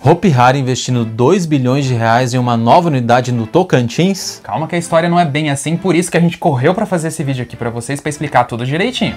Hopi Hari investindo 2 bilhões de reais em uma nova unidade no Tocantins? Calma que a história não é bem assim, por isso que a gente correu para fazer esse vídeo aqui para vocês para explicar tudo direitinho.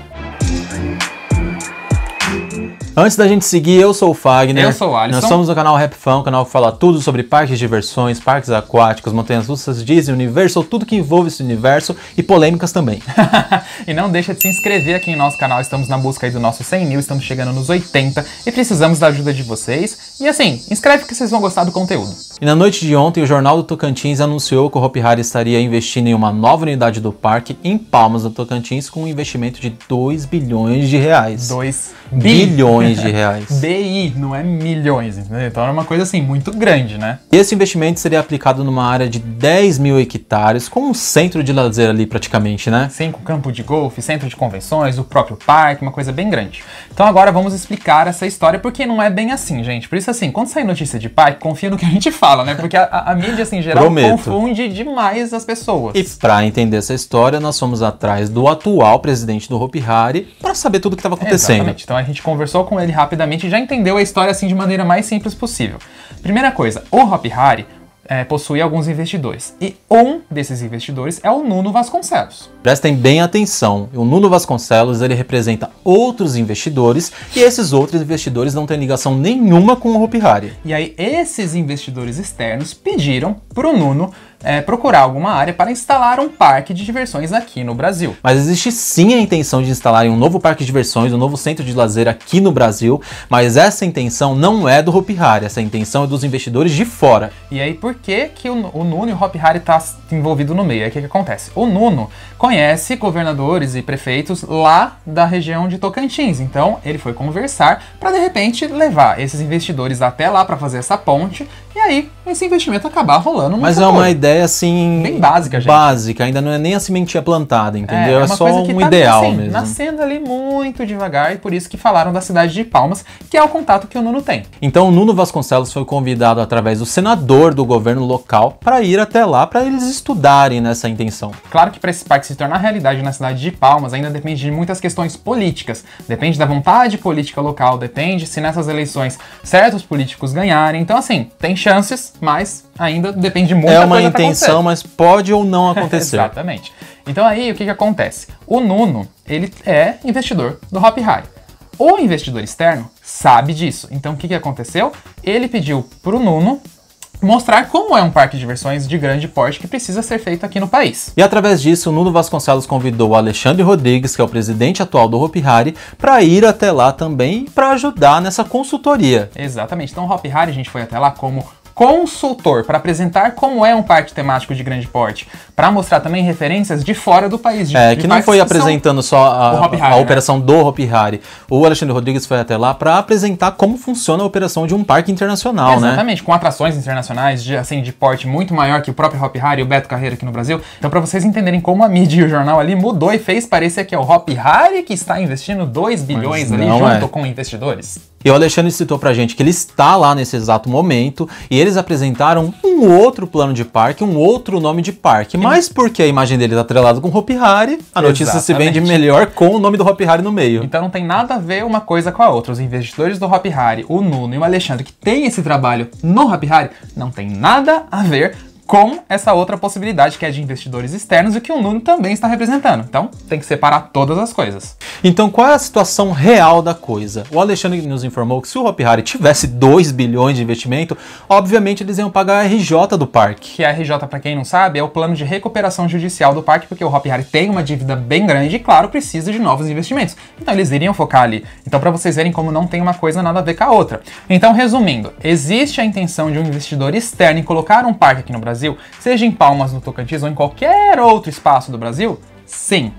Antes da gente seguir, eu sou o Fagner. Eu sou o Alisson. Nós somos o canal Rap Fã, o canal que fala tudo sobre parques de diversões, parques aquáticos, montanhas russas, Disney, Universo, tudo que envolve esse universo e polêmicas também. e não deixa de se inscrever aqui em nosso canal, estamos na busca aí do nosso 100 mil, estamos chegando nos 80 e precisamos da ajuda de vocês. E assim, inscreve que vocês vão gostar do conteúdo. E na noite de ontem, o Jornal do Tocantins anunciou que o Hopi Hari estaria investindo em uma nova unidade do parque em Palmas do Tocantins com um investimento de 2 bilhões de reais. 2 bilhões de reais. BI, não é milhões, entendeu? Então era é uma coisa assim muito grande, né? Esse investimento seria aplicado numa área de 10 mil hectares, com um centro de lazer ali praticamente, né? Sim, com campo de golfe, centro de convenções, o próprio parque, uma coisa bem grande. Então agora vamos explicar essa história, porque não é bem assim, gente. Por isso assim, quando sai notícia de parque, confia no que a gente fala fala, né? Porque a, a mídia, assim, em geral, Prometo. confunde demais as pessoas. E para entender essa história, nós fomos atrás do atual presidente do Hopi Hari para saber tudo o que estava acontecendo. Exatamente. Então a gente conversou com ele rapidamente e já entendeu a história, assim, de maneira mais simples possível. Primeira coisa, o Hopi Hari é, possui alguns investidores. E um desses investidores é o Nuno Vasconcelos. Prestem bem atenção, o Nuno Vasconcelos ele representa outros investidores e esses outros investidores não têm ligação nenhuma com o Hopi Hari. E aí esses investidores externos pediram para o Nuno é, procurar alguma área para instalar um parque de diversões aqui no Brasil. Mas existe sim a intenção de instalarem um novo parque de diversões, um novo centro de lazer aqui no Brasil, mas essa intenção não é do Hopi Hari, essa intenção é dos investidores de fora. E aí por que, que o, o Nuno e o Hopi Hari tá envolvido no meio? o que, que acontece? O Nuno conhece governadores e prefeitos lá da região de Tocantins, então ele foi conversar para de repente levar esses investidores até lá para fazer essa ponte e aí esse investimento acabar rolando. Mas é uma ideia ideia assim. Bem básica, gente. Básica, ainda não é nem a sementinha plantada, entendeu? É, é, é só um tá, ideal assim, mesmo. Nascendo ali muito devagar, e por isso que falaram da cidade de Palmas, que é o contato que o Nuno tem. Então o Nuno Vasconcelos foi convidado através do senador do governo local para ir até lá para eles estudarem nessa intenção. Claro que para esse parque se tornar realidade na cidade de Palmas ainda depende de muitas questões políticas. Depende da vontade política local, depende se nessas eleições certos políticos ganharem. Então, assim, tem chances, mas ainda depende muito. É uma intenção, mas pode ou não acontecer. Exatamente. Então aí o que, que acontece? O Nuno, ele é investidor do Hop High. O investidor externo sabe disso. Então o que, que aconteceu? Ele pediu pro Nuno mostrar como é um parque de diversões de grande porte que precisa ser feito aqui no país. E através disso, o Nuno Vasconcelos convidou o Alexandre Rodrigues, que é o presidente atual do Hopi Hari, para ir até lá também para ajudar nessa consultoria. Exatamente. Então o Hopi Hari, a gente foi até lá como consultor para apresentar como é um parque temático de grande porte, para mostrar também referências de fora do país. De, é, que não foi apresentando só a, Harry, a né? operação né? do Hop Hari. O Alexandre Rodrigues foi até lá para apresentar como funciona a operação de um parque internacional, é, exatamente, né? Exatamente, com atrações internacionais de assim de porte muito maior que o próprio Hop Hari e o Beto Carreira aqui no Brasil. Então para vocês entenderem como a mídia e o jornal ali mudou e fez parecer que é o Hop Hari que está investindo 2 bilhões ali junto é. com investidores. E o Alexandre citou pra gente que ele está lá nesse exato momento e eles apresentaram um outro plano de parque, um outro nome de parque. Mas porque a imagem dele tá atrelada com Hopi Hari, a notícia Exatamente. se vende melhor com o nome do Hopi Hari no meio. Então não tem nada a ver uma coisa com a outra. Os investidores do Hopi Hari, o Nuno e o Alexandre, que tem esse trabalho no Hopi Hari, não tem nada a ver com essa outra possibilidade que é de investidores externos e que o Nuno também está representando. Então, tem que separar todas as coisas. Então, qual é a situação real da coisa? O Alexandre nos informou que se o Hopi Hari tivesse 2 bilhões de investimento, obviamente eles iam pagar a RJ do parque. Que a RJ, para quem não sabe, é o plano de recuperação judicial do parque, porque o Hopi Hari tem uma dívida bem grande e, claro, precisa de novos investimentos. Então, eles iriam focar ali. Então, para vocês verem como não tem uma coisa nada a ver com a outra. Então, resumindo, existe a intenção de um investidor externo em colocar um parque aqui no Brasil Brasil, seja em Palmas, no Tocantins ou em qualquer outro espaço do Brasil? Sim,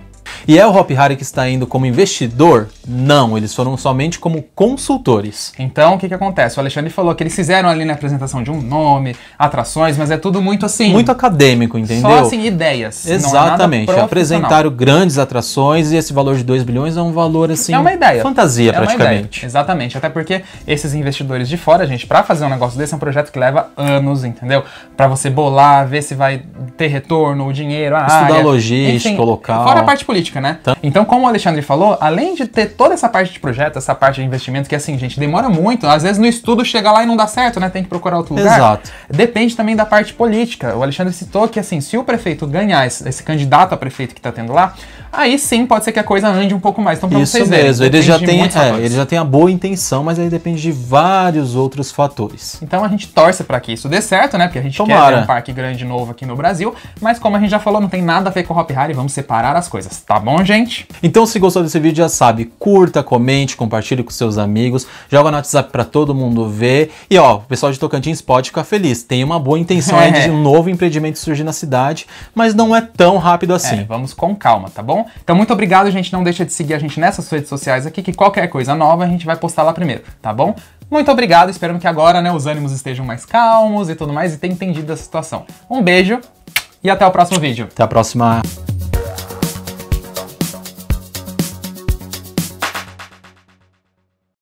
e é o Hop Harry que está indo como investidor? Não, eles foram somente como consultores. Então, o que, que acontece? O Alexandre falou que eles fizeram ali na né, apresentação de um nome, atrações, mas é tudo muito assim. Muito acadêmico, entendeu? Só assim, ideias. É Exatamente. É Apresentaram grandes atrações e esse valor de 2 bilhões é um valor assim. É uma ideia. Fantasia, é praticamente. Ideia. Exatamente. Até porque esses investidores de fora, gente, para fazer um negócio desse é um projeto que leva anos, entendeu? Para você bolar, ver se vai ter retorno, o dinheiro, a Estudar área. logística, colocar. local. Fora a parte política né? Tá. Então, como o Alexandre falou, além de ter toda essa parte de projeto, essa parte de investimento, que assim, gente, demora muito, às vezes no estudo chega lá e não dá certo, né? Tem que procurar outro lugar. Exato. Depende também da parte política. O Alexandre citou que, assim, se o prefeito ganhar esse, esse candidato a prefeito que está tendo lá, aí sim pode ser que a coisa ande um pouco mais. Então, pra Isso vocês verem, mesmo, ele já, tem, é, ele já tem a boa intenção, mas aí depende de vários outros fatores. Então a gente torce para que isso dê certo, né? Porque a gente Tomara. quer um parque grande novo aqui no Brasil, mas como a gente já falou, não tem nada a ver com o Hop Harry, vamos separar as coisas, tá bom, gente? Então se gostou desse vídeo, já sabe, curta, comente, compartilhe com seus amigos, joga no WhatsApp para todo mundo ver. E ó, o pessoal de Tocantins pode ficar feliz, tem uma boa intenção é. aí de um novo empreendimento surgir na cidade, mas não é tão rápido assim. É, vamos com calma, tá bom? bom? Então muito obrigado, gente. Não deixa de seguir a gente nessas redes sociais aqui, que qualquer coisa nova a gente vai postar lá primeiro, tá bom? Muito obrigado, esperando que agora né, os ânimos estejam mais calmos e tudo mais e tenham entendido a situação. Um beijo e até o próximo vídeo. Até a próxima.